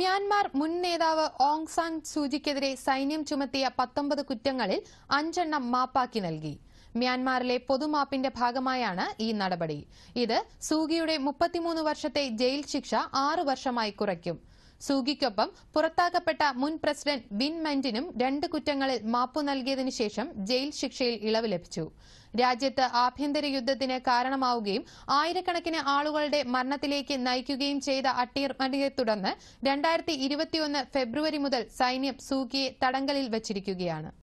Myanmar മുൻ നേതാവ് Aung San സൂചിക്കെതിരെ സൈന്യം ചുമത്തിയ പത്തൊമ്പത് കുറ്റങ്ങളിൽ അഞ്ചെണ്ണം മാപ്പാക്കി നൽകി മ്യാൻമാറിലെ പൊതുമാപ്പിന്റെ ഭാഗമായാണ് ഈ നടപടി ഇത് സൂഗിയുടെ മുപ്പത്തിമൂന്ന് വർഷത്തെ ജയിൽ ശിക്ഷ ആറു വർഷമായി കുറയ്ക്കും സൂഗിക്കൊപ്പം പുറത്താക്കപ്പെട്ട മുൻ പ്രസിഡന്റ് ബിൻ മെന്റിനും രണ്ട് കുറ്റങ്ങളിൽ മാപ്പു നൽകിയതിനു ശേഷം ജയിൽ ശിക്ഷയിൽ ഇളവ് ലഭിച്ചു രാജ്യത്ത് ആഭ്യന്തര യുദ്ധത്തിന് കാരണമാവുകയും ആയിരക്കണക്കിന് ആളുകളുടെ മരണത്തിലേക്ക് നയിക്കുകയും ചെയ്ത അട്ടിമറിയെ തുടർന്ന് രണ്ടായിരത്തി ഫെബ്രുവരി മുതൽ സൈന്യം സൂഗിയെ തടങ്കലിൽ വച്ചിരിക്കുകയാണ്